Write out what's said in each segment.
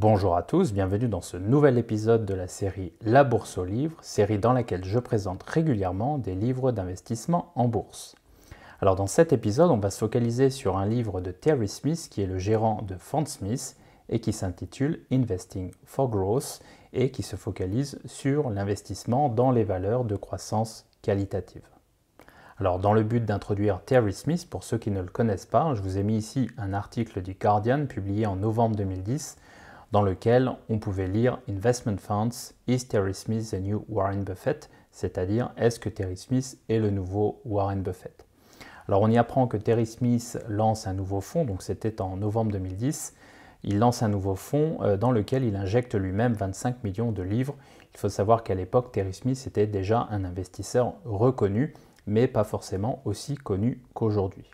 Bonjour à tous, bienvenue dans ce nouvel épisode de la série La Bourse au Livre, série dans laquelle je présente régulièrement des livres d'investissement en bourse. Alors dans cet épisode, on va se focaliser sur un livre de Terry Smith qui est le gérant de Smith et qui s'intitule Investing for Growth et qui se focalise sur l'investissement dans les valeurs de croissance qualitative. Alors dans le but d'introduire Terry Smith, pour ceux qui ne le connaissent pas, je vous ai mis ici un article du Guardian publié en novembre 2010 dans lequel on pouvait lire Investment Funds, Is Terry Smith the new Warren Buffett C'est-à-dire, est-ce que Terry Smith est le nouveau Warren Buffett Alors on y apprend que Terry Smith lance un nouveau fonds, donc c'était en novembre 2010. Il lance un nouveau fonds euh, dans lequel il injecte lui-même 25 millions de livres. Il faut savoir qu'à l'époque, Terry Smith était déjà un investisseur reconnu, mais pas forcément aussi connu qu'aujourd'hui.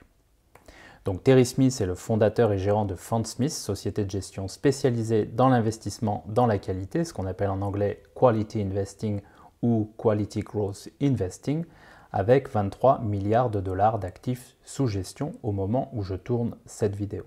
Donc Terry Smith est le fondateur et gérant de Smith, société de gestion spécialisée dans l'investissement dans la qualité, ce qu'on appelle en anglais Quality Investing ou Quality Growth Investing, avec 23 milliards de dollars d'actifs sous gestion au moment où je tourne cette vidéo.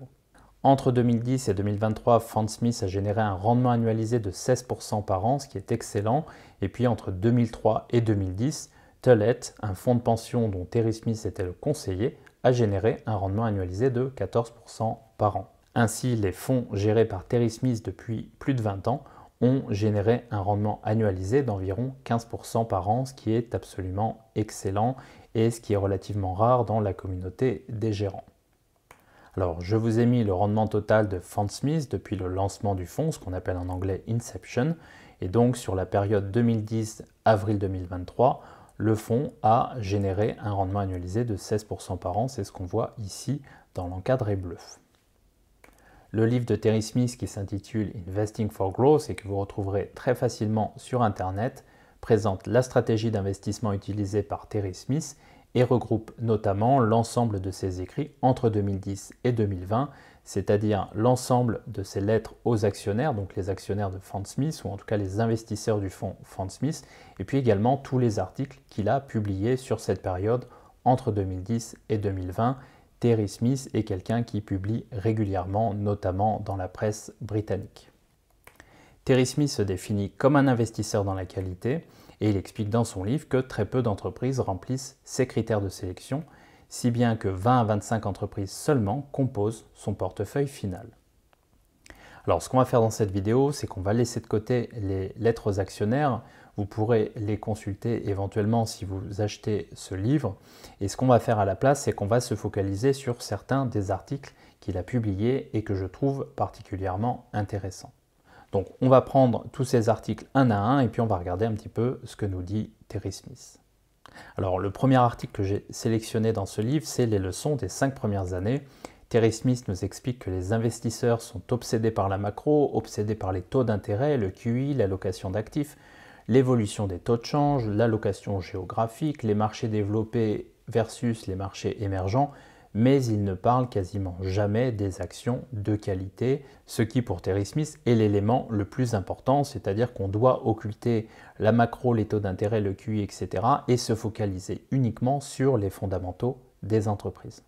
Entre 2010 et 2023, Fundsmith Smith a généré un rendement annualisé de 16% par an, ce qui est excellent. Et puis entre 2003 et 2010, Tullett, un fonds de pension dont Terry Smith était le conseiller, a généré un rendement annualisé de 14% par an. Ainsi, les fonds gérés par Terry Smith depuis plus de 20 ans ont généré un rendement annualisé d'environ 15% par an, ce qui est absolument excellent et ce qui est relativement rare dans la communauté des gérants. Alors, je vous ai mis le rendement total de Smith depuis le lancement du fonds, ce qu'on appelle en anglais Inception, et donc sur la période 2010-avril 2023, le fonds a généré un rendement annualisé de 16% par an. C'est ce qu'on voit ici dans l'encadré bleu. Le livre de Terry Smith qui s'intitule Investing for Growth et que vous retrouverez très facilement sur Internet présente la stratégie d'investissement utilisée par Terry Smith et regroupe notamment l'ensemble de ses écrits entre 2010 et 2020, c'est-à-dire l'ensemble de ses lettres aux actionnaires, donc les actionnaires de franz Smith, ou en tout cas les investisseurs du fonds Franz Smith, et puis également tous les articles qu'il a publiés sur cette période entre 2010 et 2020. Terry Smith est quelqu'un qui publie régulièrement, notamment dans la presse britannique. Terry Smith se définit comme un investisseur dans la qualité et il explique dans son livre que très peu d'entreprises remplissent ses critères de sélection si bien que 20 à 25 entreprises seulement composent son portefeuille final. Alors ce qu'on va faire dans cette vidéo, c'est qu'on va laisser de côté les lettres aux actionnaires. Vous pourrez les consulter éventuellement si vous achetez ce livre. Et ce qu'on va faire à la place, c'est qu'on va se focaliser sur certains des articles qu'il a publiés et que je trouve particulièrement intéressants. Donc on va prendre tous ces articles un à un et puis on va regarder un petit peu ce que nous dit Terry Smith. Alors le premier article que j'ai sélectionné dans ce livre, c'est Les leçons des cinq premières années. Terry Smith nous explique que les investisseurs sont obsédés par la macro, obsédés par les taux d'intérêt, le QI, l'allocation d'actifs, l'évolution des taux de change, l'allocation géographique, les marchés développés versus les marchés émergents, mais il ne parle quasiment jamais des actions de qualité, ce qui pour Terry Smith est l'élément le plus important, c'est-à-dire qu'on doit occulter la macro, les taux d'intérêt, le QI, etc., et se focaliser uniquement sur les fondamentaux des entreprises.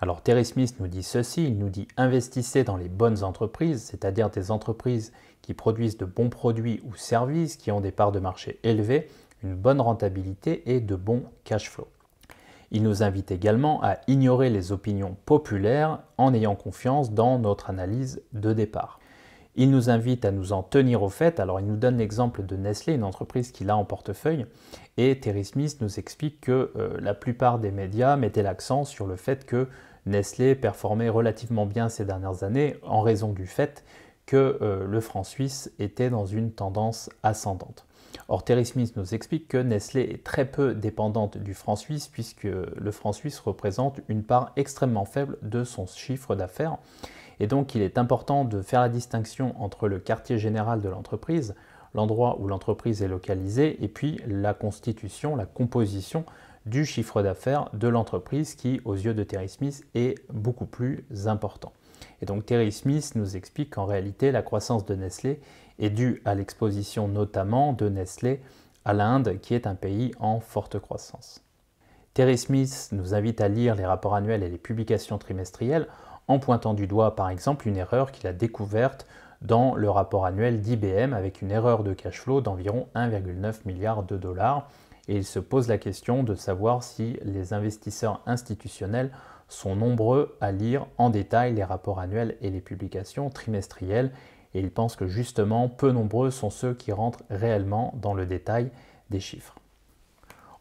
Alors Terry Smith nous dit ceci, il nous dit investissez dans les bonnes entreprises, c'est-à-dire des entreprises qui produisent de bons produits ou services, qui ont des parts de marché élevées, une bonne rentabilité et de bons cash flows. Il nous invite également à ignorer les opinions populaires en ayant confiance dans notre analyse de départ. Il nous invite à nous en tenir au fait. Alors, il nous donne l'exemple de Nestlé, une entreprise qu'il a en portefeuille. Et Terry Smith nous explique que euh, la plupart des médias mettaient l'accent sur le fait que Nestlé performait relativement bien ces dernières années en raison du fait que euh, le franc suisse était dans une tendance ascendante. Or, Terry Smith nous explique que Nestlé est très peu dépendante du franc suisse puisque le franc suisse représente une part extrêmement faible de son chiffre d'affaires. Et donc, il est important de faire la distinction entre le quartier général de l'entreprise, l'endroit où l'entreprise est localisée, et puis la constitution, la composition du chiffre d'affaires de l'entreprise qui, aux yeux de Terry Smith, est beaucoup plus important. Et donc Terry Smith nous explique qu'en réalité, la croissance de Nestlé est due à l'exposition notamment de Nestlé à l'Inde, qui est un pays en forte croissance. Terry Smith nous invite à lire les rapports annuels et les publications trimestrielles en pointant du doigt par exemple une erreur qu'il a découverte dans le rapport annuel d'IBM avec une erreur de cash flow d'environ 1,9 milliard de dollars et il se pose la question de savoir si les investisseurs institutionnels sont nombreux à lire en détail les rapports annuels et les publications trimestrielles et il pense que justement, peu nombreux sont ceux qui rentrent réellement dans le détail des chiffres.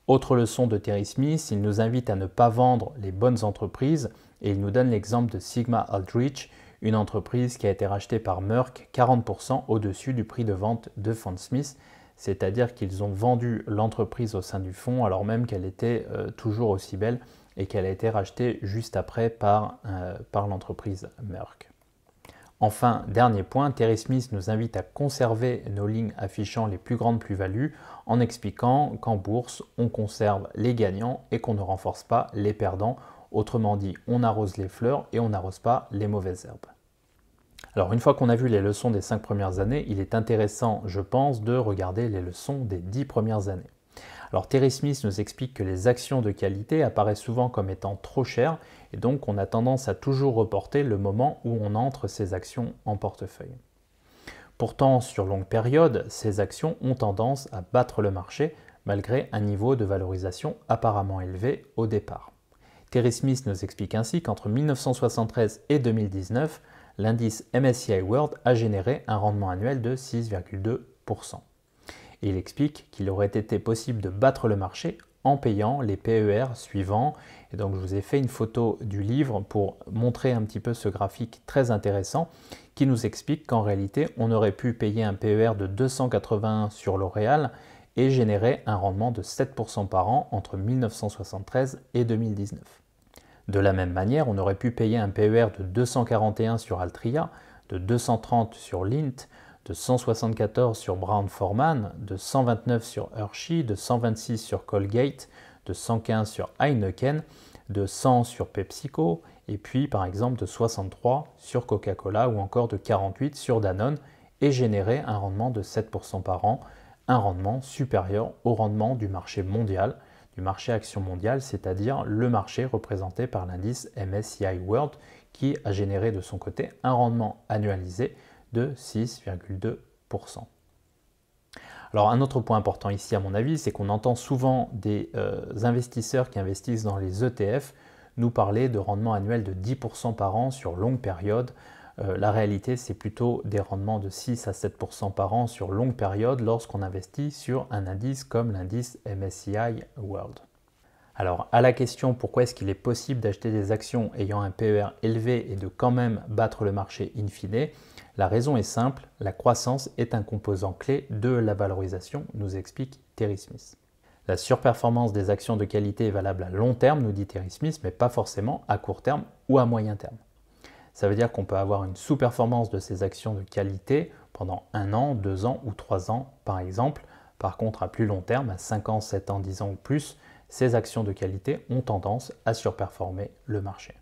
Autre leçon de Terry Smith, il nous invite à ne pas vendre les bonnes entreprises et il nous donne l'exemple de Sigma Aldrich, une entreprise qui a été rachetée par Merck 40% au-dessus du prix de vente de Smith. c'est-à-dire qu'ils ont vendu l'entreprise au sein du fonds alors même qu'elle était euh, toujours aussi belle et qu'elle a été rachetée juste après par, euh, par l'entreprise Merck. Enfin, dernier point, Terry Smith nous invite à conserver nos lignes affichant les plus grandes plus-values en expliquant qu'en bourse, on conserve les gagnants et qu'on ne renforce pas les perdants. Autrement dit, on arrose les fleurs et on n'arrose pas les mauvaises herbes. Alors une fois qu'on a vu les leçons des 5 premières années, il est intéressant, je pense, de regarder les leçons des 10 premières années. Alors Terry Smith nous explique que les actions de qualité apparaissent souvent comme étant trop chères et donc, on a tendance à toujours reporter le moment où on entre ces actions en portefeuille. Pourtant, sur longue période, ces actions ont tendance à battre le marché malgré un niveau de valorisation apparemment élevé au départ. Terry Smith nous explique ainsi qu'entre 1973 et 2019, l'indice MSCI World a généré un rendement annuel de 6,2%. Il explique qu'il aurait été possible de battre le marché en payant les PER suivants. Et donc je vous ai fait une photo du livre pour montrer un petit peu ce graphique très intéressant qui nous explique qu'en réalité on aurait pu payer un PER de 281 sur L'Oréal et générer un rendement de 7% par an entre 1973 et 2019. De la même manière, on aurait pu payer un PER de 241 sur Altria, de 230 sur Lint, de 174 sur brown Foreman, de 129 sur Hershey, de 126 sur Colgate, de 115 sur Heineken, de 100 sur PepsiCo, et puis par exemple de 63 sur Coca-Cola ou encore de 48 sur Danone, et générer un rendement de 7% par an, un rendement supérieur au rendement du marché mondial, du marché action mondiale, c'est-à-dire le marché représenté par l'indice MSCI World, qui a généré de son côté un rendement annualisé de 6,2%. Alors un autre point important ici à mon avis, c'est qu'on entend souvent des euh, investisseurs qui investissent dans les ETF nous parler de rendement annuel de 10% par an sur longue période. Euh, la réalité, c'est plutôt des rendements de 6 à 7% par an sur longue période lorsqu'on investit sur un indice comme l'indice MSCI World. Alors à la question pourquoi est-ce qu'il est possible d'acheter des actions ayant un PER élevé et de quand même battre le marché in fine, la raison est simple, la croissance est un composant clé de la valorisation, nous explique Terry Smith. La surperformance des actions de qualité est valable à long terme, nous dit Terry Smith, mais pas forcément à court terme ou à moyen terme. Ça veut dire qu'on peut avoir une sous-performance de ces actions de qualité pendant un an, deux ans ou trois ans par exemple. Par contre, à plus long terme, à 5 ans, 7 ans, 10 ans ou plus, ces actions de qualité ont tendance à surperformer le marché.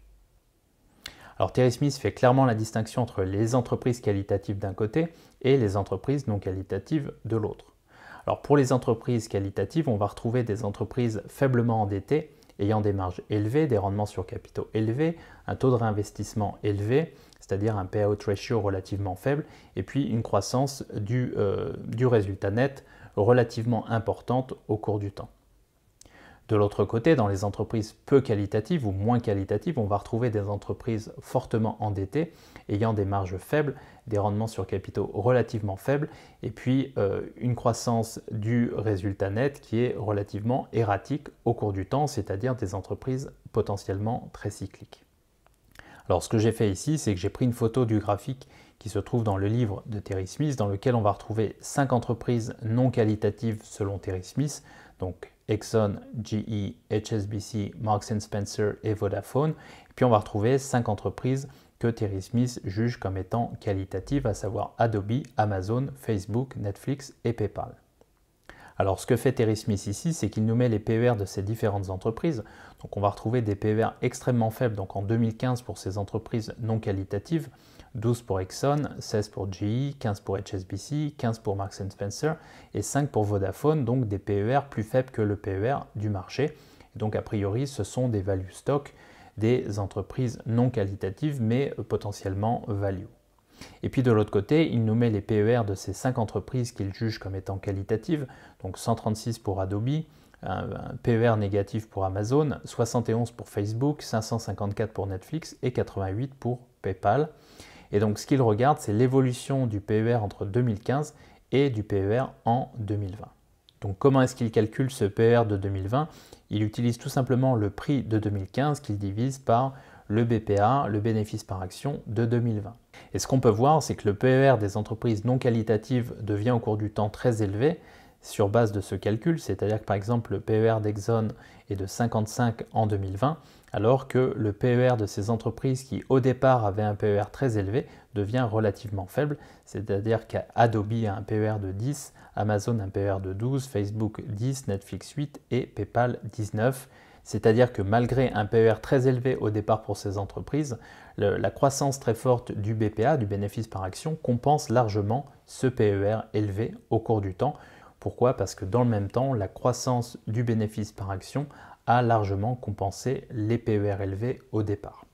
Alors Terry Smith fait clairement la distinction entre les entreprises qualitatives d'un côté et les entreprises non qualitatives de l'autre. Alors pour les entreprises qualitatives, on va retrouver des entreprises faiblement endettées, ayant des marges élevées, des rendements sur capitaux élevés, un taux de réinvestissement élevé, c'est-à-dire un payout ratio relativement faible, et puis une croissance du, euh, du résultat net relativement importante au cours du temps. De l'autre côté, dans les entreprises peu qualitatives ou moins qualitatives, on va retrouver des entreprises fortement endettées, ayant des marges faibles, des rendements sur capitaux relativement faibles, et puis euh, une croissance du résultat net qui est relativement erratique au cours du temps, c'est-à-dire des entreprises potentiellement très cycliques. Alors ce que j'ai fait ici, c'est que j'ai pris une photo du graphique qui se trouve dans le livre de Terry Smith, dans lequel on va retrouver 5 entreprises non qualitatives selon Terry Smith, donc Exxon, GE, HSBC, Marks Spencer et Vodafone. Et puis on va retrouver cinq entreprises que Terry Smith juge comme étant qualitatives, à savoir Adobe, Amazon, Facebook, Netflix et PayPal. Alors ce que fait Terry Smith ici, c'est qu'il nous met les PER de ces différentes entreprises. Donc on va retrouver des PER extrêmement faibles, donc en 2015 pour ces entreprises non qualitatives, 12 pour Exxon, 16 pour GE, 15 pour HSBC, 15 pour Marks Spencer et 5 pour Vodafone, donc des PER plus faibles que le PER du marché. donc a priori, ce sont des value stock, des entreprises non qualitatives mais potentiellement value. Et puis de l'autre côté, il nous met les PER de ces 5 entreprises qu'il juge comme étant qualitatives, donc 136 pour Adobe, un PER négatif pour Amazon, 71 pour Facebook, 554 pour Netflix et 88 pour PayPal. Et donc ce qu'il regarde, c'est l'évolution du PER entre 2015 et du PER en 2020. Donc comment est-ce qu'il calcule ce PER de 2020 Il utilise tout simplement le prix de 2015 qu'il divise par le BPA, le bénéfice par action de 2020. Et ce qu'on peut voir, c'est que le PER des entreprises non qualitatives devient au cours du temps très élevé, sur base de ce calcul, c'est-à-dire que par exemple le PER d'Exxon est de 55 en 2020, alors que le PER de ces entreprises qui au départ avaient un PER très élevé devient relativement faible, c'est-à-dire qu'Adobe a un PER de 10, Amazon un PER de 12, Facebook 10, Netflix 8 et PayPal 19. C'est-à-dire que malgré un PER très élevé au départ pour ces entreprises, la croissance très forte du BPA, du bénéfice par action, compense largement ce PER élevé au cours du temps, pourquoi Parce que dans le même temps, la croissance du bénéfice par action a largement compensé les PER élevés au départ.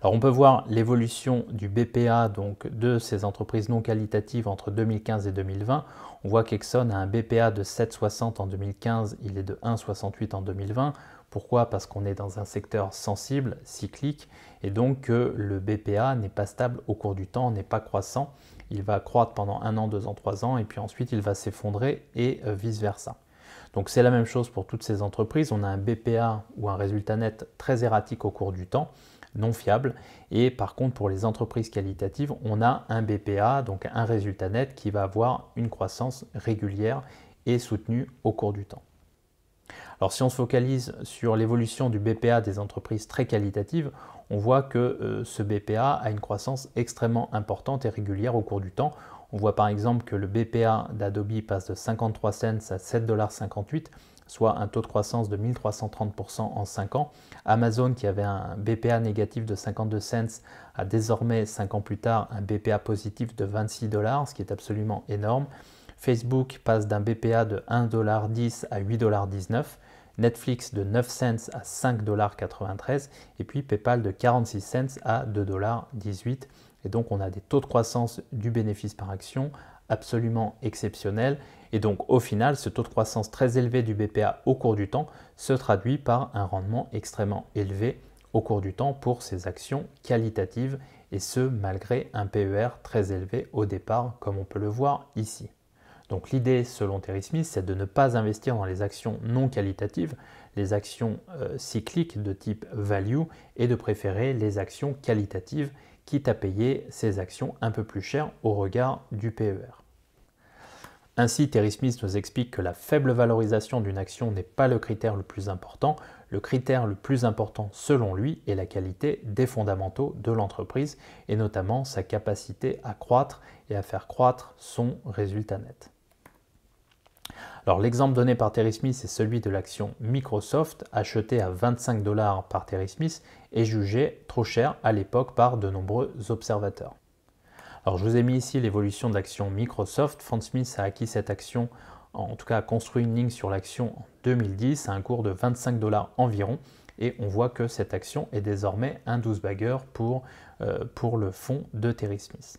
Alors on peut voir l'évolution du BPA donc de ces entreprises non qualitatives entre 2015 et 2020. On voit qu'Exxon a un BPA de 7,60 en 2015, il est de 1,68 en 2020. Pourquoi Parce qu'on est dans un secteur sensible, cyclique, et donc que le BPA n'est pas stable au cours du temps, n'est pas croissant il va croître pendant un an, deux ans, trois ans, et puis ensuite il va s'effondrer et euh, vice-versa. Donc c'est la même chose pour toutes ces entreprises, on a un BPA ou un résultat net très erratique au cours du temps, non fiable, et par contre pour les entreprises qualitatives, on a un BPA, donc un résultat net qui va avoir une croissance régulière et soutenue au cours du temps. Alors si on se focalise sur l'évolution du BPA des entreprises très qualitatives, on voit que euh, ce BPA a une croissance extrêmement importante et régulière au cours du temps. On voit par exemple que le BPA d'Adobe passe de 53 cents à 7,58$, soit un taux de croissance de 1330% en 5 ans. Amazon, qui avait un BPA négatif de 52 cents, a désormais 5 ans plus tard un BPA positif de 26 dollars, ce qui est absolument énorme. Facebook passe d'un BPA de 1,10$ à 8,19$. Netflix de 9 cents à 5,93$ et puis PayPal de 46 cents à 2,18$. Et donc on a des taux de croissance du bénéfice par action absolument exceptionnels. Et donc au final, ce taux de croissance très élevé du BPA au cours du temps se traduit par un rendement extrêmement élevé au cours du temps pour ces actions qualitatives et ce malgré un PER très élevé au départ comme on peut le voir ici. Donc l'idée, selon Terry Smith, c'est de ne pas investir dans les actions non qualitatives, les actions euh, cycliques de type value, et de préférer les actions qualitatives, quitte à payer ces actions un peu plus chères au regard du PER. Ainsi, Terry Smith nous explique que la faible valorisation d'une action n'est pas le critère le plus important. Le critère le plus important, selon lui, est la qualité des fondamentaux de l'entreprise et notamment sa capacité à croître et à faire croître son résultat net l'exemple donné par Terry Smith est celui de l'action Microsoft achetée à 25 dollars par Terry Smith et jugée trop chère à l'époque par de nombreux observateurs. Alors je vous ai mis ici l'évolution de l'action Microsoft. Frank Smith a acquis cette action, en tout cas a construit une ligne sur l'action en 2010 à un cours de 25 dollars environ et on voit que cette action est désormais un 12 bagger pour, euh, pour le fonds de Terry Smith.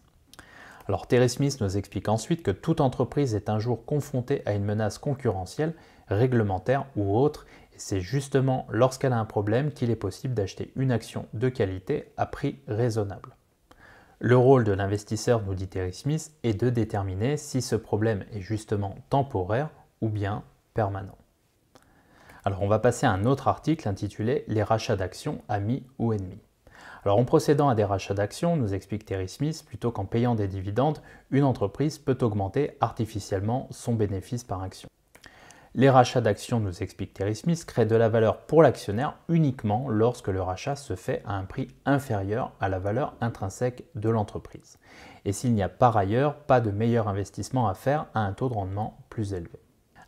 Alors Terry Smith nous explique ensuite que toute entreprise est un jour confrontée à une menace concurrentielle, réglementaire ou autre, et c'est justement lorsqu'elle a un problème qu'il est possible d'acheter une action de qualité à prix raisonnable. Le rôle de l'investisseur, nous dit Terry Smith, est de déterminer si ce problème est justement temporaire ou bien permanent. Alors on va passer à un autre article intitulé Les rachats d'actions amis ou ennemis. Alors en procédant à des rachats d'actions, nous explique Terry Smith, plutôt qu'en payant des dividendes, une entreprise peut augmenter artificiellement son bénéfice par action. Les rachats d'actions, nous explique Terry Smith, créent de la valeur pour l'actionnaire uniquement lorsque le rachat se fait à un prix inférieur à la valeur intrinsèque de l'entreprise. Et s'il n'y a par ailleurs pas de meilleur investissement à faire à un taux de rendement plus élevé.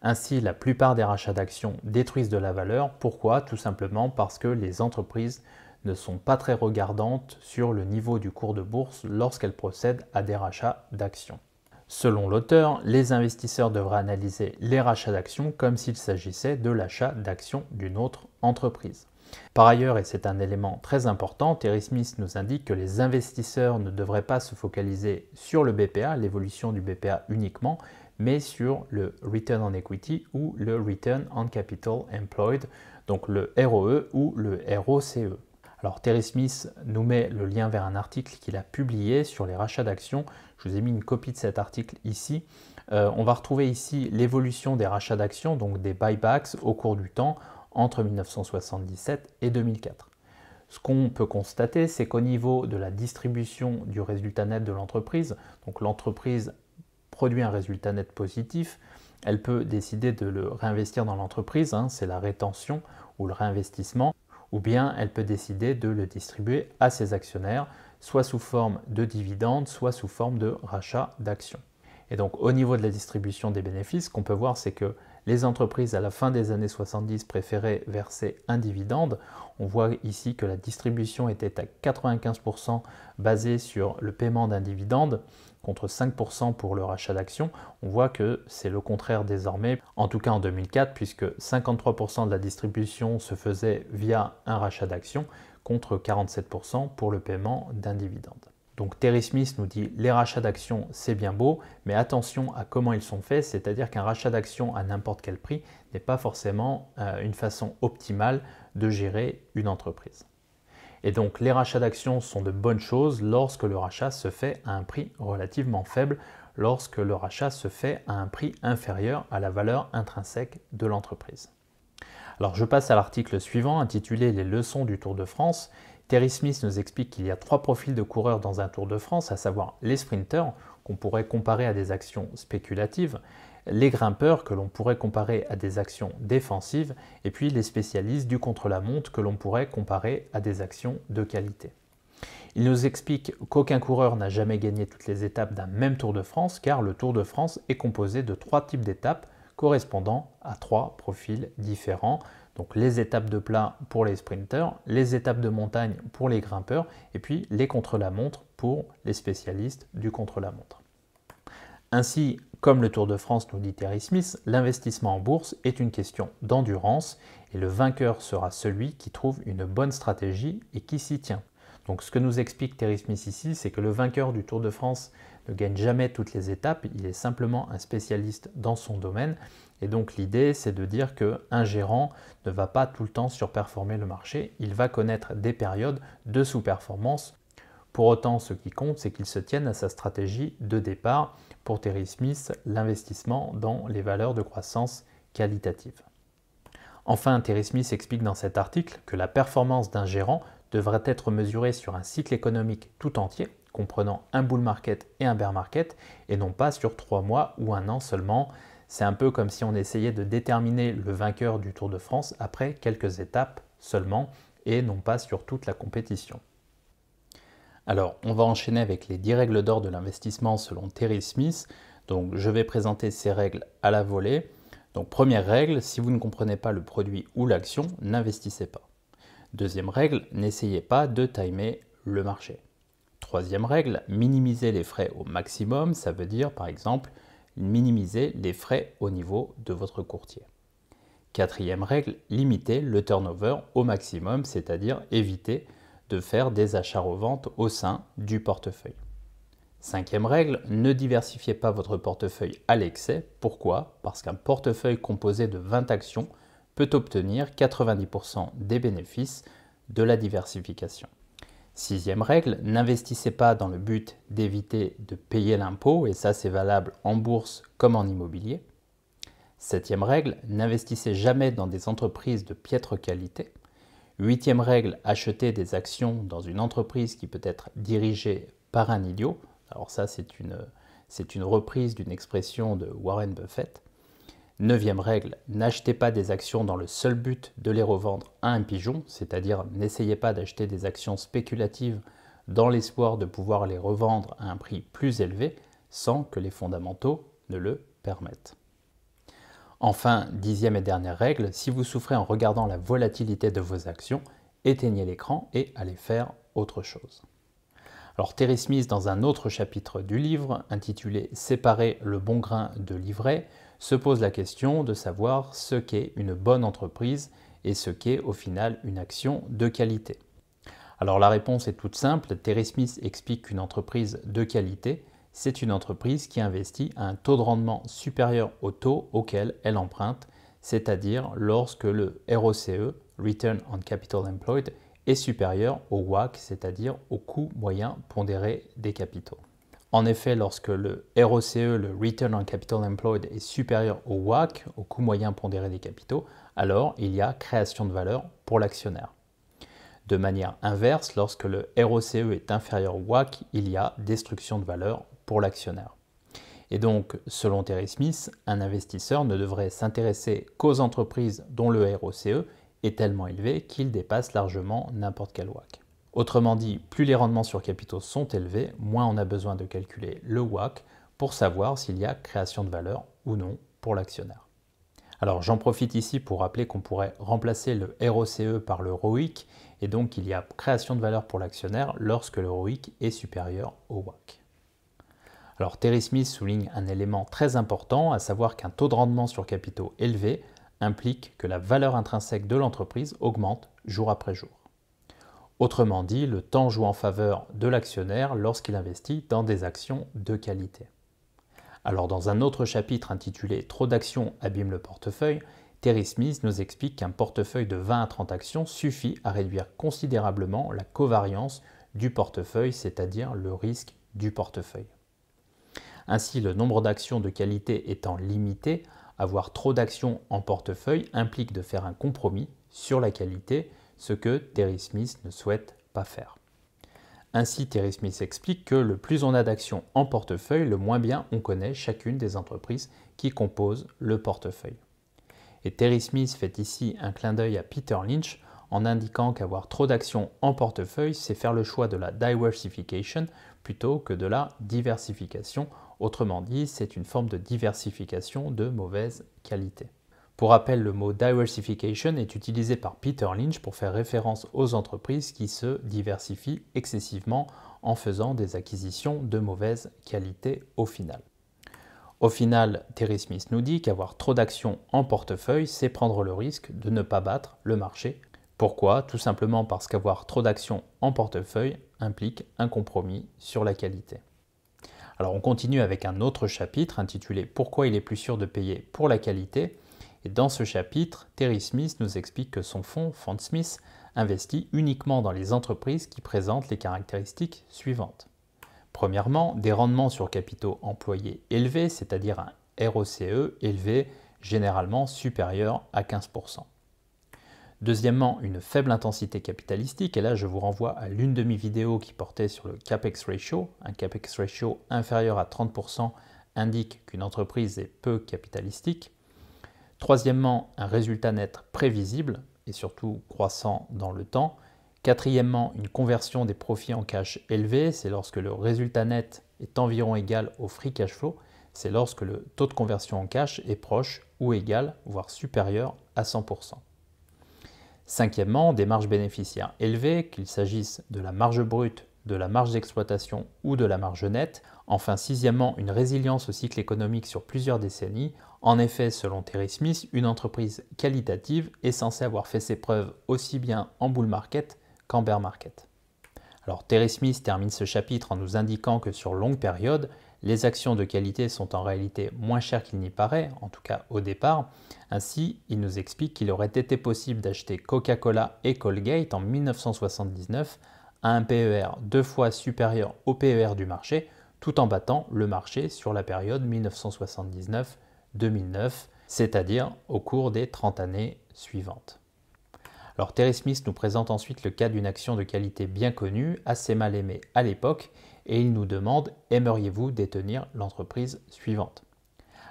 Ainsi, la plupart des rachats d'actions détruisent de la valeur. Pourquoi Tout simplement parce que les entreprises ne sont pas très regardantes sur le niveau du cours de bourse lorsqu'elles procèdent à des rachats d'actions. Selon l'auteur, les investisseurs devraient analyser les rachats d'actions comme s'il s'agissait de l'achat d'actions d'une autre entreprise. Par ailleurs, et c'est un élément très important, Terry Smith nous indique que les investisseurs ne devraient pas se focaliser sur le BPA, l'évolution du BPA uniquement, mais sur le Return on Equity ou le Return on Capital Employed, donc le ROE ou le ROCE. Alors Terry Smith nous met le lien vers un article qu'il a publié sur les rachats d'actions. Je vous ai mis une copie de cet article ici. Euh, on va retrouver ici l'évolution des rachats d'actions, donc des buybacks au cours du temps entre 1977 et 2004. Ce qu'on peut constater, c'est qu'au niveau de la distribution du résultat net de l'entreprise, donc l'entreprise produit un résultat net positif, elle peut décider de le réinvestir dans l'entreprise, hein, c'est la rétention ou le réinvestissement ou bien elle peut décider de le distribuer à ses actionnaires, soit sous forme de dividendes, soit sous forme de rachat d'actions. Et donc au niveau de la distribution des bénéfices, ce qu'on peut voir, c'est que les entreprises à la fin des années 70 préféraient verser un dividende. On voit ici que la distribution était à 95% basée sur le paiement d'un dividende contre 5% pour le rachat d'actions, on voit que c'est le contraire désormais, en tout cas en 2004, puisque 53% de la distribution se faisait via un rachat d'actions, contre 47% pour le paiement d'un dividende. Donc Terry Smith nous dit les rachats d'actions c'est bien beau, mais attention à comment ils sont faits, c'est-à-dire qu'un rachat d'actions à n'importe quel prix n'est pas forcément euh, une façon optimale de gérer une entreprise. Et donc les rachats d'actions sont de bonnes choses lorsque le rachat se fait à un prix relativement faible, lorsque le rachat se fait à un prix inférieur à la valeur intrinsèque de l'entreprise. Alors je passe à l'article suivant intitulé Les leçons du Tour de France. Terry Smith nous explique qu'il y a trois profils de coureurs dans un Tour de France, à savoir les sprinters, qu'on pourrait comparer à des actions spéculatives, les grimpeurs que l'on pourrait comparer à des actions défensives, et puis les spécialistes du contre-la-montre que l'on pourrait comparer à des actions de qualité. Il nous explique qu'aucun coureur n'a jamais gagné toutes les étapes d'un même Tour de France, car le Tour de France est composé de trois types d'étapes correspondant à trois profils différents. Donc les étapes de plat pour les sprinteurs, les étapes de montagne pour les grimpeurs, et puis les contre-la-montre pour les spécialistes du contre-la-montre. Ainsi, comme le Tour de France nous dit Terry Smith, l'investissement en bourse est une question d'endurance et le vainqueur sera celui qui trouve une bonne stratégie et qui s'y tient. Donc ce que nous explique Terry Smith ici, c'est que le vainqueur du Tour de France ne gagne jamais toutes les étapes, il est simplement un spécialiste dans son domaine. Et donc l'idée, c'est de dire qu'un gérant ne va pas tout le temps surperformer le marché, il va connaître des périodes de sous-performance. Pour autant, ce qui compte, c'est qu'il se tienne à sa stratégie de départ pour Terry Smith l'investissement dans les valeurs de croissance qualitative. Enfin, Terry Smith explique dans cet article que la performance d'un gérant devrait être mesurée sur un cycle économique tout entier, comprenant un bull market et un bear market, et non pas sur trois mois ou un an seulement. C'est un peu comme si on essayait de déterminer le vainqueur du Tour de France après quelques étapes seulement, et non pas sur toute la compétition. Alors, on va enchaîner avec les 10 règles d'or de l'investissement selon Terry Smith. Donc, je vais présenter ces règles à la volée. Donc, première règle, si vous ne comprenez pas le produit ou l'action, n'investissez pas. Deuxième règle, n'essayez pas de timer le marché. Troisième règle, minimisez les frais au maximum, ça veut dire par exemple minimiser les frais au niveau de votre courtier. Quatrième règle, limitez le turnover au maximum, c'est-à-dire éviter de faire des achats ventes au sein du portefeuille. Cinquième règle, ne diversifiez pas votre portefeuille à l'excès. Pourquoi Parce qu'un portefeuille composé de 20 actions peut obtenir 90% des bénéfices de la diversification. Sixième règle, n'investissez pas dans le but d'éviter de payer l'impôt, et ça c'est valable en bourse comme en immobilier. Septième règle, n'investissez jamais dans des entreprises de piètre qualité. Huitième règle, acheter des actions dans une entreprise qui peut être dirigée par un idiot. Alors ça, c'est une, c'est une reprise d'une expression de Warren Buffett. Neuvième règle, n'achetez pas des actions dans le seul but de les revendre à un pigeon, c'est-à-dire n'essayez pas d'acheter des actions spéculatives dans l'espoir de pouvoir les revendre à un prix plus élevé sans que les fondamentaux ne le permettent. Enfin, dixième et dernière règle, si vous souffrez en regardant la volatilité de vos actions, éteignez l'écran et allez faire autre chose. Alors Terry Smith, dans un autre chapitre du livre, intitulé Séparer le bon grain de l'ivraie, se pose la question de savoir ce qu'est une bonne entreprise et ce qu'est au final une action de qualité. Alors la réponse est toute simple, Terry Smith explique qu'une entreprise de qualité, c'est une entreprise qui investit à un taux de rendement supérieur au taux auquel elle emprunte, c'est-à-dire lorsque le ROCE, Return on Capital Employed, est supérieur au WAC, c'est-à-dire au coût moyen pondéré des capitaux. En effet, lorsque le ROCE, le Return on Capital Employed, est supérieur au WAC, au coût moyen pondéré des capitaux, alors il y a création de valeur pour l'actionnaire. De manière inverse, lorsque le ROCE est inférieur au WAC, il y a destruction de valeur l'actionnaire. Et donc, selon Terry Smith, un investisseur ne devrait s'intéresser qu'aux entreprises dont le ROCE est tellement élevé qu'il dépasse largement n'importe quel WAC. Autrement dit, plus les rendements sur capitaux sont élevés, moins on a besoin de calculer le WAC pour savoir s'il y a création de valeur ou non pour l'actionnaire. Alors j'en profite ici pour rappeler qu'on pourrait remplacer le ROCE par le ROIC et donc il y a création de valeur pour l'actionnaire lorsque le ROIC est supérieur au WAC. Alors Terry Smith souligne un élément très important, à savoir qu'un taux de rendement sur capitaux élevé implique que la valeur intrinsèque de l'entreprise augmente jour après jour. Autrement dit, le temps joue en faveur de l'actionnaire lorsqu'il investit dans des actions de qualité. Alors dans un autre chapitre intitulé Trop d'actions abîme le portefeuille, Terry Smith nous explique qu'un portefeuille de 20 à 30 actions suffit à réduire considérablement la covariance du portefeuille, c'est-à-dire le risque du portefeuille. Ainsi, le nombre d'actions de qualité étant limité, avoir trop d'actions en portefeuille implique de faire un compromis sur la qualité, ce que Terry Smith ne souhaite pas faire. Ainsi, Terry Smith explique que le plus on a d'actions en portefeuille, le moins bien on connaît chacune des entreprises qui composent le portefeuille. Et Terry Smith fait ici un clin d'œil à Peter Lynch en indiquant qu'avoir trop d'actions en portefeuille, c'est faire le choix de la diversification plutôt que de la diversification Autrement dit, c'est une forme de diversification de mauvaise qualité. Pour rappel, le mot diversification est utilisé par Peter Lynch pour faire référence aux entreprises qui se diversifient excessivement en faisant des acquisitions de mauvaise qualité au final. Au final, Terry Smith nous dit qu'avoir trop d'actions en portefeuille, c'est prendre le risque de ne pas battre le marché. Pourquoi Tout simplement parce qu'avoir trop d'actions en portefeuille implique un compromis sur la qualité. Alors on continue avec un autre chapitre intitulé Pourquoi il est plus sûr de payer pour la qualité et dans ce chapitre, Terry Smith nous explique que son fonds, Smith, investit uniquement dans les entreprises qui présentent les caractéristiques suivantes. Premièrement, des rendements sur capitaux employés élevés, c'est-à-dire un ROCE élevé, généralement supérieur à 15%. Deuxièmement, une faible intensité capitalistique, et là je vous renvoie à l'une de mes vidéos qui portait sur le CAPEX ratio. Un CAPEX ratio inférieur à 30% indique qu'une entreprise est peu capitalistique. Troisièmement, un résultat net prévisible et surtout croissant dans le temps. Quatrièmement, une conversion des profits en cash élevé. c'est lorsque le résultat net est environ égal au free cash flow, c'est lorsque le taux de conversion en cash est proche ou égal, voire supérieur à 100%. Cinquièmement, des marges bénéficiaires élevées, qu'il s'agisse de la marge brute, de la marge d'exploitation ou de la marge nette. Enfin, sixièmement, une résilience au cycle économique sur plusieurs décennies. En effet, selon Terry Smith, une entreprise qualitative est censée avoir fait ses preuves aussi bien en bull market qu'en bear market. Alors Terry Smith termine ce chapitre en nous indiquant que sur longue période, les actions de qualité sont en réalité moins chères qu'il n'y paraît, en tout cas au départ. Ainsi, il nous explique qu'il aurait été possible d'acheter Coca-Cola et Colgate en 1979 à un PER deux fois supérieur au PER du marché, tout en battant le marché sur la période 1979-2009, c'est-à-dire au cours des 30 années suivantes. Alors Terry Smith nous présente ensuite le cas d'une action de qualité bien connue, assez mal aimée à l'époque, et il nous demande aimeriez-vous détenir l'entreprise suivante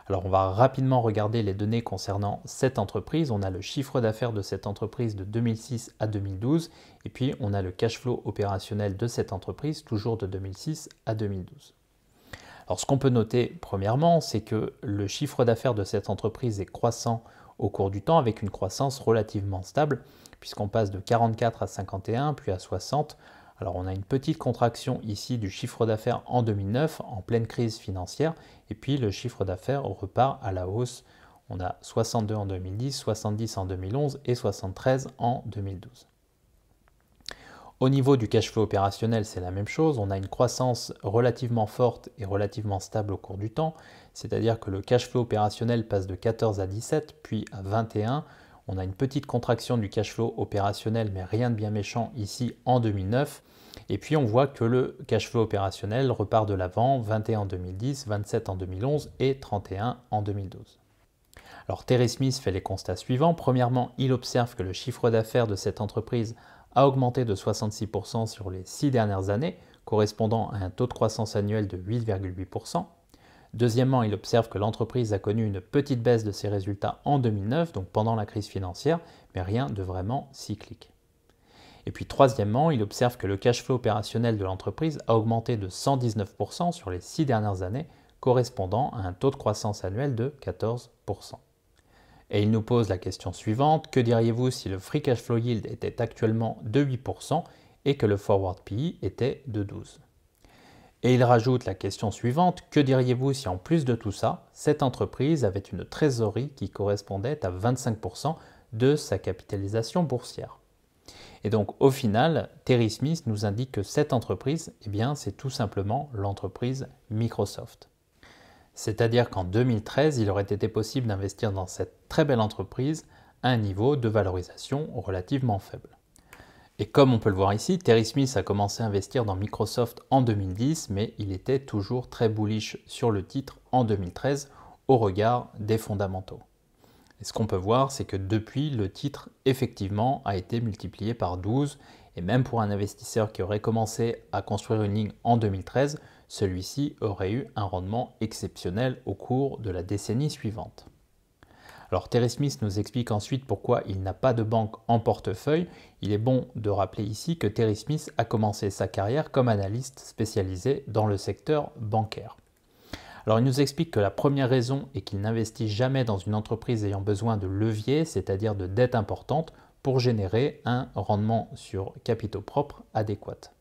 alors on va rapidement regarder les données concernant cette entreprise. On a le chiffre d'affaires de cette entreprise de 2006 à 2012 et puis on a le cash flow opérationnel de cette entreprise toujours de 2006 à 2012. Alors ce qu'on peut noter premièrement, c'est que le chiffre d'affaires de cette entreprise est croissant au cours du temps avec une croissance relativement stable puisqu'on passe de 44 à 51 puis à 60 alors on a une petite contraction ici du chiffre d'affaires en 2009 en pleine crise financière et puis le chiffre d'affaires repart à la hausse. On a 62 en 2010, 70 en 2011 et 73 en 2012. Au niveau du cash flow opérationnel, c'est la même chose. On a une croissance relativement forte et relativement stable au cours du temps. C'est-à-dire que le cash flow opérationnel passe de 14 à 17, puis à 21, on a une petite contraction du cash flow opérationnel, mais rien de bien méchant ici en 2009. Et puis on voit que le cash flow opérationnel repart de l'avant, 21 en 2010, 27 en 2011 et 31 en 2012. Alors Terry Smith fait les constats suivants. Premièrement, il observe que le chiffre d'affaires de cette entreprise a augmenté de 66% sur les six dernières années, correspondant à un taux de croissance annuel de 8,8%. Deuxièmement, il observe que l'entreprise a connu une petite baisse de ses résultats en 2009, donc pendant la crise financière, mais rien de vraiment cyclique. Et puis troisièmement, il observe que le cash flow opérationnel de l'entreprise a augmenté de 119% sur les six dernières années, correspondant à un taux de croissance annuel de 14%. Et il nous pose la question suivante, que diriez-vous si le free cash flow yield était actuellement de 8% et que le forward PI e était de 12% et il rajoute la question suivante, que diriez-vous si en plus de tout ça, cette entreprise avait une trésorerie qui correspondait à 25% de sa capitalisation boursière Et donc au final, Terry Smith nous indique que cette entreprise, eh bien c'est tout simplement l'entreprise Microsoft. C'est-à-dire qu'en 2013, il aurait été possible d'investir dans cette très belle entreprise à un niveau de valorisation relativement faible. Et comme on peut le voir ici, Terry Smith a commencé à investir dans Microsoft en 2010, mais il était toujours très bullish sur le titre en 2013 au regard des fondamentaux. Et ce qu'on peut voir, c'est que depuis, le titre effectivement a été multiplié par 12, et même pour un investisseur qui aurait commencé à construire une ligne en 2013, celui-ci aurait eu un rendement exceptionnel au cours de la décennie suivante. Alors Terry Smith nous explique ensuite pourquoi il n'a pas de banque en portefeuille. Il est bon de rappeler ici que Terry Smith a commencé sa carrière comme analyste spécialisé dans le secteur bancaire. Alors il nous explique que la première raison est qu'il n'investit jamais dans une entreprise ayant besoin de levier, c'est-à-dire de dette importante, pour générer un rendement sur capitaux propres adéquat.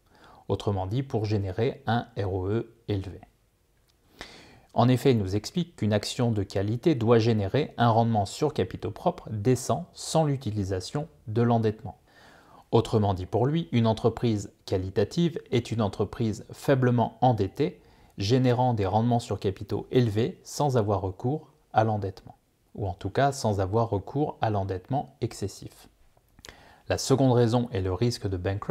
Autrement dit, pour générer un ROE élevé. En effet, il nous explique qu'une action de qualité doit générer un rendement sur capitaux propres décent sans l'utilisation de l'endettement. Autrement dit pour lui, une entreprise qualitative est une entreprise faiblement endettée, générant des rendements sur capitaux élevés sans avoir recours à l'endettement, ou en tout cas sans avoir recours à l'endettement excessif. La seconde raison est le risque de bank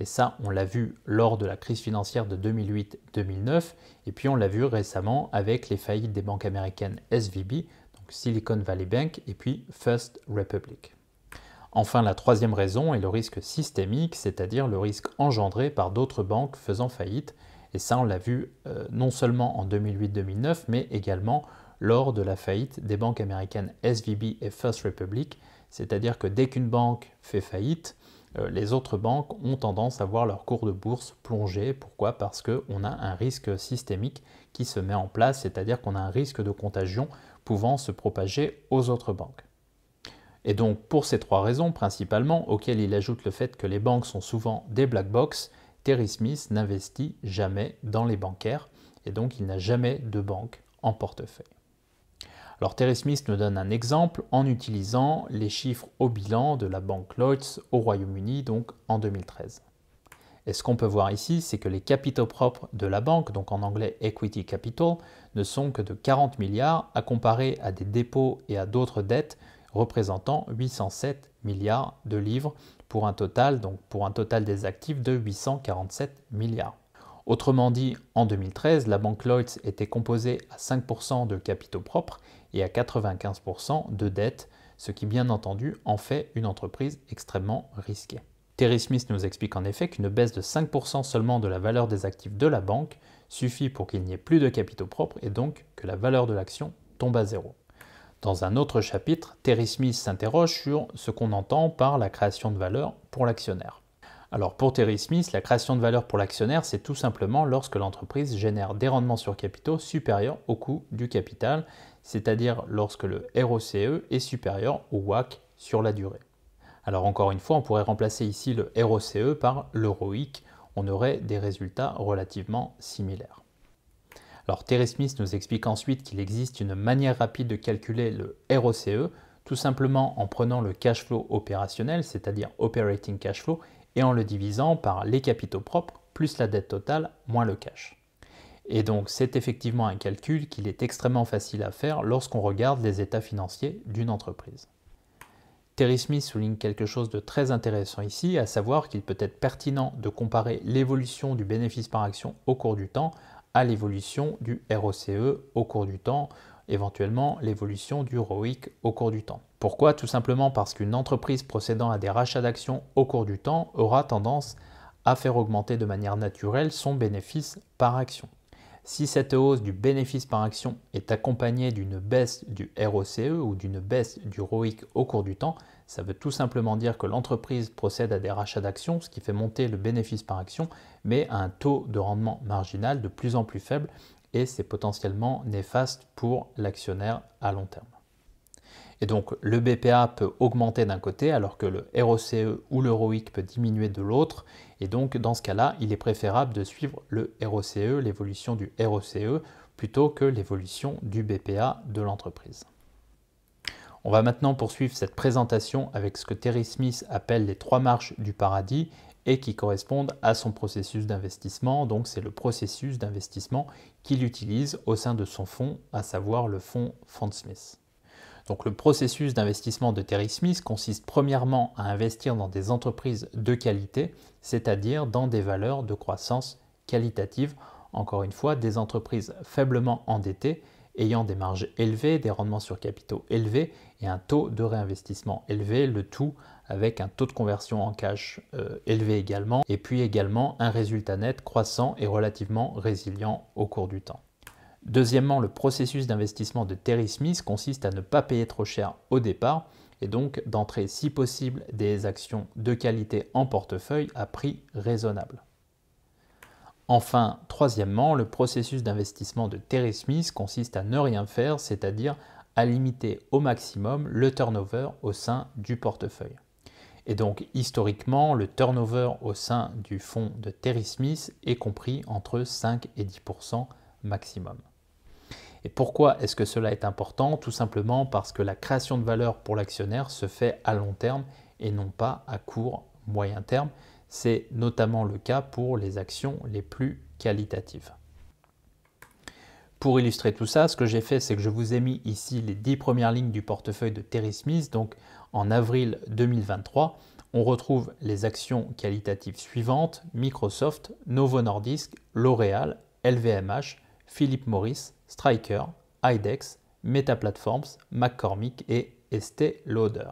et ça, on l'a vu lors de la crise financière de 2008-2009, et puis on l'a vu récemment avec les faillites des banques américaines SVB, donc Silicon Valley Bank, et puis First Republic. Enfin, la troisième raison est le risque systémique, c'est-à-dire le risque engendré par d'autres banques faisant faillite. Et ça, on l'a vu euh, non seulement en 2008-2009, mais également lors de la faillite des banques américaines SVB et First Republic, c'est-à-dire que dès qu'une banque fait faillite, euh, les autres banques ont tendance à voir leur cours de bourse plonger. Pourquoi Parce qu'on a un risque systémique qui se met en place, c'est-à-dire qu'on a un risque de contagion pouvant se propager aux autres banques. Et donc pour ces trois raisons principalement, auxquelles il ajoute le fait que les banques sont souvent des black box, Terry Smith n'investit jamais dans les bancaires et donc il n'a jamais de banque en portefeuille. Alors Terry Smith nous donne un exemple en utilisant les chiffres au bilan de la banque Lloyds au Royaume-Uni, donc en 2013. Et ce qu'on peut voir ici, c'est que les capitaux propres de la banque, donc en anglais equity capital, ne sont que de 40 milliards à comparer à des dépôts et à d'autres dettes représentant 807 milliards de livres pour un total, donc pour un total des actifs de 847 milliards. Autrement dit, en 2013, la banque Lloyds était composée à 5% de capitaux propres et à 95% de dette, ce qui bien entendu en fait une entreprise extrêmement risquée. Terry Smith nous explique en effet qu'une baisse de 5% seulement de la valeur des actifs de la banque suffit pour qu'il n'y ait plus de capitaux propres et donc que la valeur de l'action tombe à zéro. Dans un autre chapitre, Terry Smith s'interroge sur ce qu'on entend par la création de valeur pour l'actionnaire. Alors pour Terry Smith, la création de valeur pour l'actionnaire, c'est tout simplement lorsque l'entreprise génère des rendements sur capitaux supérieurs au coût du capital, c'est-à-dire lorsque le ROCE est supérieur au WACC sur la durée. Alors encore une fois, on pourrait remplacer ici le ROCE par ROIC, on aurait des résultats relativement similaires. Alors Terry Smith nous explique ensuite qu'il existe une manière rapide de calculer le ROCE, tout simplement en prenant le cash flow opérationnel, c'est-à-dire operating cash flow, et en le divisant par les capitaux propres plus la dette totale moins le cash. Et donc c'est effectivement un calcul qu'il est extrêmement facile à faire lorsqu'on regarde les états financiers d'une entreprise. Terry Smith souligne quelque chose de très intéressant ici, à savoir qu'il peut être pertinent de comparer l'évolution du bénéfice par action au cours du temps à l'évolution du ROCE au cours du temps, éventuellement l'évolution du ROIC au cours du temps. Pourquoi Tout simplement parce qu'une entreprise procédant à des rachats d'actions au cours du temps aura tendance à faire augmenter de manière naturelle son bénéfice par action. Si cette hausse du bénéfice par action est accompagnée d'une baisse du ROCE ou d'une baisse du ROIC au cours du temps, ça veut tout simplement dire que l'entreprise procède à des rachats d'actions, ce qui fait monter le bénéfice par action, mais à un taux de rendement marginal de plus en plus faible, et c'est potentiellement néfaste pour l'actionnaire à long terme. Et donc le BPA peut augmenter d'un côté alors que le ROCE ou le ROIC peut diminuer de l'autre. Et donc, dans ce cas-là, il est préférable de suivre le ROCE, l'évolution du ROCE, plutôt que l'évolution du BPA de l'entreprise. On va maintenant poursuivre cette présentation avec ce que Terry Smith appelle les trois marches du paradis et qui correspondent à son processus d'investissement. Donc c'est le processus d'investissement qu'il utilise au sein de son fonds, à savoir le fonds Fondsmith. Donc le processus d'investissement de Terry Smith consiste premièrement à investir dans des entreprises de qualité, c'est-à-dire dans des valeurs de croissance qualitative, encore une fois des entreprises faiblement endettées, ayant des marges élevées, des rendements sur capitaux élevés et un taux de réinvestissement élevé, le tout avec un taux de conversion en cash euh, élevé également, et puis également un résultat net croissant et relativement résilient au cours du temps. Deuxièmement, le processus d'investissement de Terry Smith consiste à ne pas payer trop cher au départ et donc d'entrer si possible des actions de qualité en portefeuille à prix raisonnable. Enfin, troisièmement, le processus d'investissement de Terry Smith consiste à ne rien faire, c'est-à-dire à limiter au maximum le turnover au sein du portefeuille. Et donc, historiquement, le turnover au sein du fonds de Terry Smith est compris entre 5 et 10 maximum. Et pourquoi est-ce que cela est important Tout simplement parce que la création de valeur pour l'actionnaire se fait à long terme et non pas à court, moyen terme. C'est notamment le cas pour les actions les plus qualitatives. Pour illustrer tout ça, ce que j'ai fait, c'est que je vous ai mis ici les 10 premières lignes du portefeuille de Terry Smith. Donc en avril 2023, on retrouve les actions qualitatives suivantes, Microsoft, Novo Nordisk, L'Oréal, LVMH, Philip Morris, Stryker, IDEX, Meta Platforms, McCormick et ST Lauder.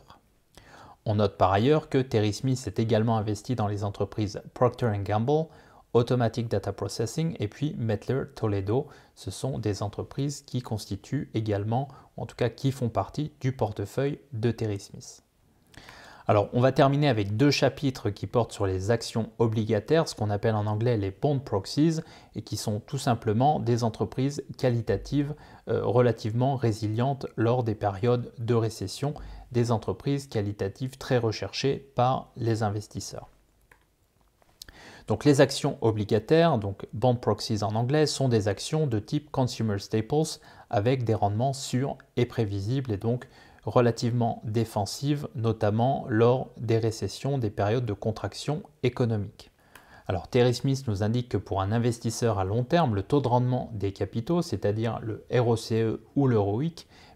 On note par ailleurs que Terry Smith est également investi dans les entreprises Procter Gamble, Automatic Data Processing et puis Mettler Toledo. Ce sont des entreprises qui constituent également, en tout cas qui font partie du portefeuille de Terry Smith. Alors, on va terminer avec deux chapitres qui portent sur les actions obligataires, ce qu'on appelle en anglais les bond proxies, et qui sont tout simplement des entreprises qualitatives euh, relativement résilientes lors des périodes de récession, des entreprises qualitatives très recherchées par les investisseurs. Donc les actions obligataires, donc bond proxies en anglais, sont des actions de type consumer staples avec des rendements sûrs et prévisibles et donc relativement défensive, notamment lors des récessions, des périodes de contraction économique. Alors Terry Smith nous indique que pour un investisseur à long terme, le taux de rendement des capitaux, c'est-à-dire le ROCE ou le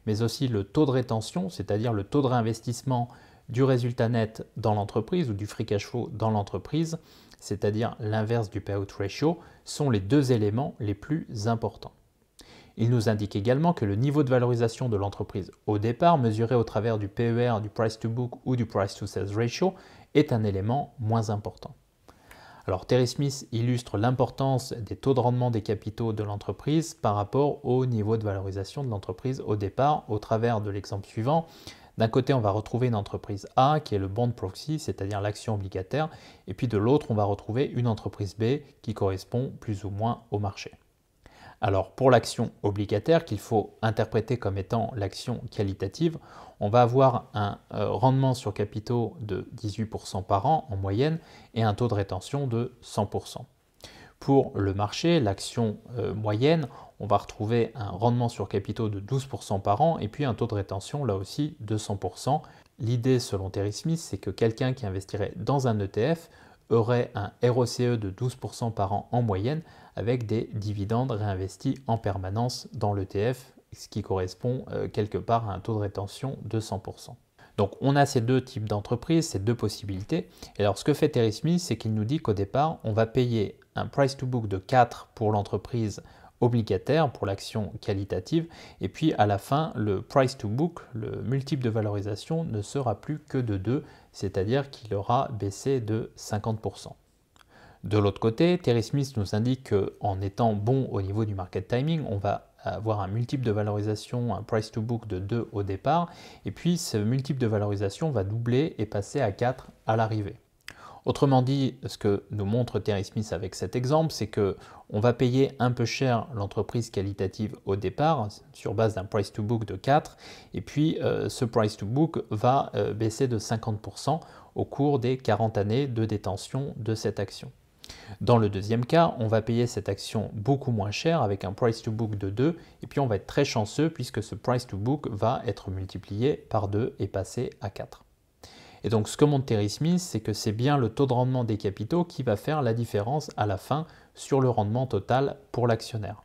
mais aussi le taux de rétention, c'est-à-dire le taux de réinvestissement du résultat net dans l'entreprise ou du free cash flow dans l'entreprise, c'est-à-dire l'inverse du payout ratio, sont les deux éléments les plus importants. Il nous indique également que le niveau de valorisation de l'entreprise au départ, mesuré au travers du PER, du price to book ou du price to sales ratio, est un élément moins important. Alors Terry Smith illustre l'importance des taux de rendement des capitaux de l'entreprise par rapport au niveau de valorisation de l'entreprise au départ au travers de l'exemple suivant. D'un côté, on va retrouver une entreprise A qui est le bond proxy, c'est-à-dire l'action obligataire, et puis de l'autre, on va retrouver une entreprise B qui correspond plus ou moins au marché. Alors pour l'action obligataire, qu'il faut interpréter comme étant l'action qualitative, on va avoir un euh, rendement sur capitaux de 18% par an en moyenne et un taux de rétention de 100%. Pour le marché, l'action euh, moyenne, on va retrouver un rendement sur capitaux de 12% par an et puis un taux de rétention là aussi de 100%. L'idée selon Terry Smith, c'est que quelqu'un qui investirait dans un ETF aurait un ROCE de 12% par an en moyenne avec des dividendes réinvestis en permanence dans l'ETF, ce qui correspond euh, quelque part à un taux de rétention de 100%. Donc on a ces deux types d'entreprises, ces deux possibilités. Et alors ce que fait Terry Smith, c'est qu'il nous dit qu'au départ, on va payer un price to book de 4 pour l'entreprise obligataire, pour l'action qualitative, et puis à la fin, le price to book, le multiple de valorisation, ne sera plus que de 2, c'est-à-dire qu'il aura baissé de 50%. De l'autre côté, Terry Smith nous indique qu'en étant bon au niveau du market timing, on va avoir un multiple de valorisation, un price to book de 2 au départ, et puis ce multiple de valorisation va doubler et passer à 4 à l'arrivée. Autrement dit, ce que nous montre Terry Smith avec cet exemple, c'est que on va payer un peu cher l'entreprise qualitative au départ, sur base d'un price to book de 4, et puis euh, ce price to book va euh, baisser de 50% au cours des 40 années de détention de cette action. Dans le deuxième cas, on va payer cette action beaucoup moins cher avec un price to book de 2 et puis on va être très chanceux puisque ce price to book va être multiplié par 2 et passer à 4. Et donc ce que montre Terry Smith, c'est que c'est bien le taux de rendement des capitaux qui va faire la différence à la fin sur le rendement total pour l'actionnaire.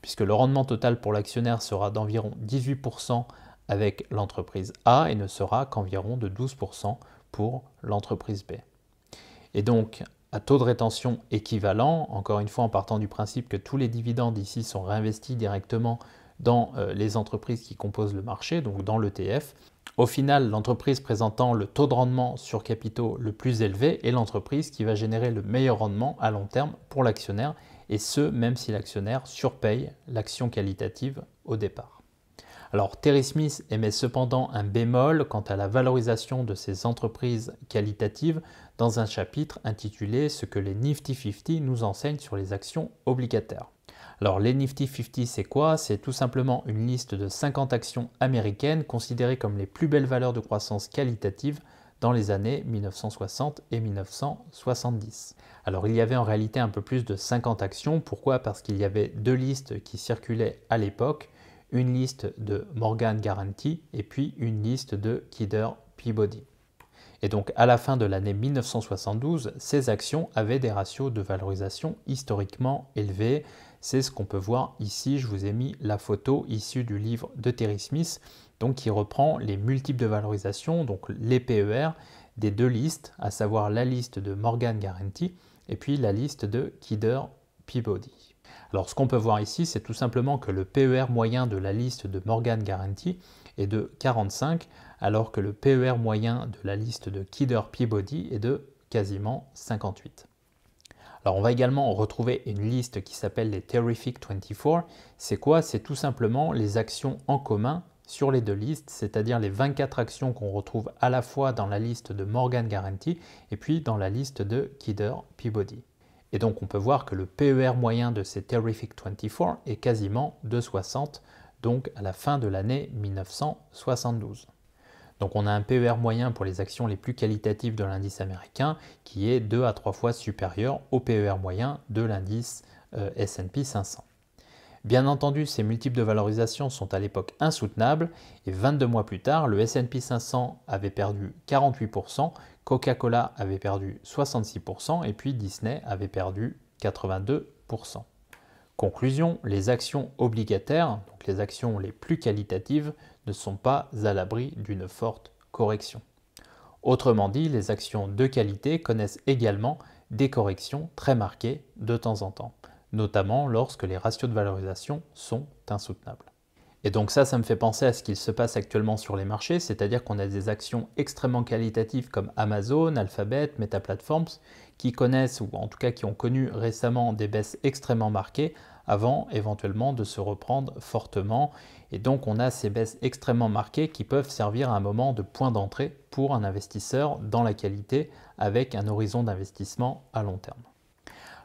Puisque le rendement total pour l'actionnaire sera d'environ 18% avec l'entreprise A et ne sera qu'environ de 12% pour l'entreprise B. Et donc à taux de rétention équivalent, encore une fois en partant du principe que tous les dividendes ici sont réinvestis directement dans euh, les entreprises qui composent le marché, donc dans l'ETF. Au final, l'entreprise présentant le taux de rendement sur capitaux le plus élevé est l'entreprise qui va générer le meilleur rendement à long terme pour l'actionnaire, et ce, même si l'actionnaire surpaye l'action qualitative au départ. Alors Terry Smith émet cependant un bémol quant à la valorisation de ces entreprises qualitatives dans un chapitre intitulé Ce que les Nifty 50 nous enseignent sur les actions obligataires. Alors les Nifty 50 c'est quoi C'est tout simplement une liste de 50 actions américaines considérées comme les plus belles valeurs de croissance qualitative dans les années 1960 et 1970. Alors il y avait en réalité un peu plus de 50 actions, pourquoi Parce qu'il y avait deux listes qui circulaient à l'époque, une liste de Morgan Guarantee et puis une liste de Kidder Peabody. Et donc à la fin de l'année 1972, ces actions avaient des ratios de valorisation historiquement élevés. C'est ce qu'on peut voir ici. Je vous ai mis la photo issue du livre de Terry Smith, donc qui reprend les multiples de valorisation, donc les PER, des deux listes, à savoir la liste de Morgan Guarantee et puis la liste de Kidder Peabody. Alors ce qu'on peut voir ici, c'est tout simplement que le PER moyen de la liste de Morgan Guarantee est de 45, alors que le PER moyen de la liste de Kidder Peabody est de quasiment 58. Alors on va également retrouver une liste qui s'appelle les Terrific 24. C'est quoi C'est tout simplement les actions en commun sur les deux listes, c'est-à-dire les 24 actions qu'on retrouve à la fois dans la liste de Morgan Guarantee et puis dans la liste de Kidder Peabody. Et donc on peut voir que le PER moyen de ces Terrific 24 est quasiment de 60, donc à la fin de l'année 1972. Donc on a un PER moyen pour les actions les plus qualitatives de l'indice américain qui est 2 à 3 fois supérieur au PER moyen de l'indice euh, S&P 500. Bien entendu, ces multiples de valorisation sont à l'époque insoutenables et 22 mois plus tard, le SP 500 avait perdu 48%, Coca-Cola avait perdu 66% et puis Disney avait perdu 82%. Conclusion, les actions obligataires, donc les actions les plus qualitatives, ne sont pas à l'abri d'une forte correction. Autrement dit, les actions de qualité connaissent également des corrections très marquées de temps en temps notamment lorsque les ratios de valorisation sont insoutenables. Et donc ça, ça me fait penser à ce qu'il se passe actuellement sur les marchés, c'est-à-dire qu'on a des actions extrêmement qualitatives comme Amazon, Alphabet, Meta Platforms, qui connaissent, ou en tout cas qui ont connu récemment des baisses extrêmement marquées, avant éventuellement de se reprendre fortement. Et donc on a ces baisses extrêmement marquées qui peuvent servir à un moment de point d'entrée pour un investisseur dans la qualité, avec un horizon d'investissement à long terme.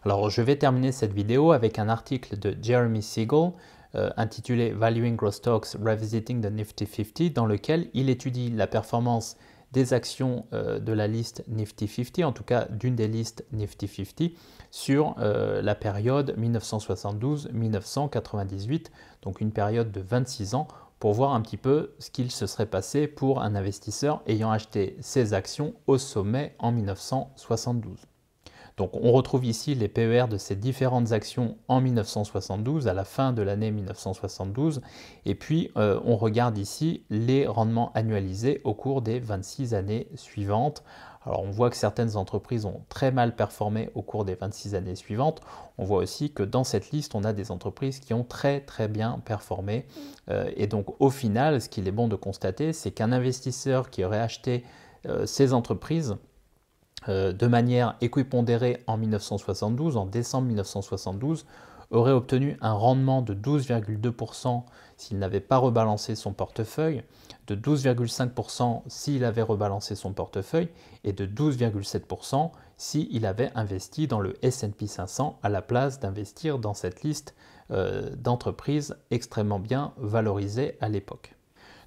Alors je vais terminer cette vidéo avec un article de Jeremy Siegel euh, intitulé Valuing Growth Stocks Revisiting the Nifty 50 dans lequel il étudie la performance des actions euh, de la liste Nifty 50, en tout cas d'une des listes Nifty 50, sur euh, la période 1972-1998, donc une période de 26 ans, pour voir un petit peu ce qu'il se serait passé pour un investisseur ayant acheté ses actions au sommet en 1972. Donc on retrouve ici les PER de ces différentes actions en 1972, à la fin de l'année 1972, et puis euh, on regarde ici les rendements annualisés au cours des 26 années suivantes. Alors on voit que certaines entreprises ont très mal performé au cours des 26 années suivantes. On voit aussi que dans cette liste, on a des entreprises qui ont très très bien performé. Euh, et donc au final, ce qu'il est bon de constater, c'est qu'un investisseur qui aurait acheté euh, ces entreprises, euh, de manière équipondérée en 1972, en décembre 1972, aurait obtenu un rendement de 12,2% s'il n'avait pas rebalancé son portefeuille, de 12,5% s'il avait rebalancé son portefeuille et de 12,7% s'il avait investi dans le SP 500 à la place d'investir dans cette liste euh, d'entreprises extrêmement bien valorisées à l'époque.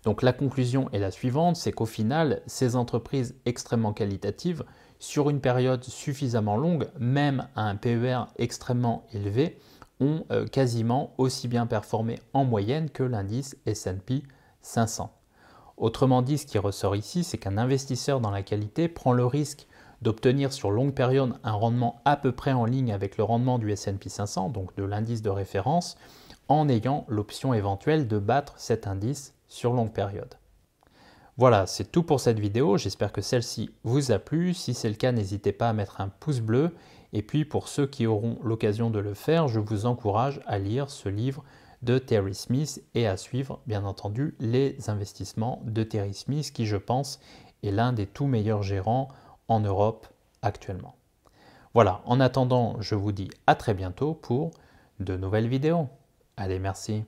Donc la conclusion est la suivante, c'est qu'au final, ces entreprises extrêmement qualitatives sur une période suffisamment longue, même à un PER extrêmement élevé, ont euh, quasiment aussi bien performé en moyenne que l'indice SP 500. Autrement dit, ce qui ressort ici, c'est qu'un investisseur dans la qualité prend le risque d'obtenir sur longue période un rendement à peu près en ligne avec le rendement du SP 500, donc de l'indice de référence, en ayant l'option éventuelle de battre cet indice sur longue période. Voilà, c'est tout pour cette vidéo, j'espère que celle-ci vous a plu, si c'est le cas n'hésitez pas à mettre un pouce bleu, et puis pour ceux qui auront l'occasion de le faire, je vous encourage à lire ce livre de Terry Smith et à suivre bien entendu les investissements de Terry Smith qui je pense est l'un des tout meilleurs gérants en Europe actuellement. Voilà, en attendant, je vous dis à très bientôt pour de nouvelles vidéos. Allez, merci.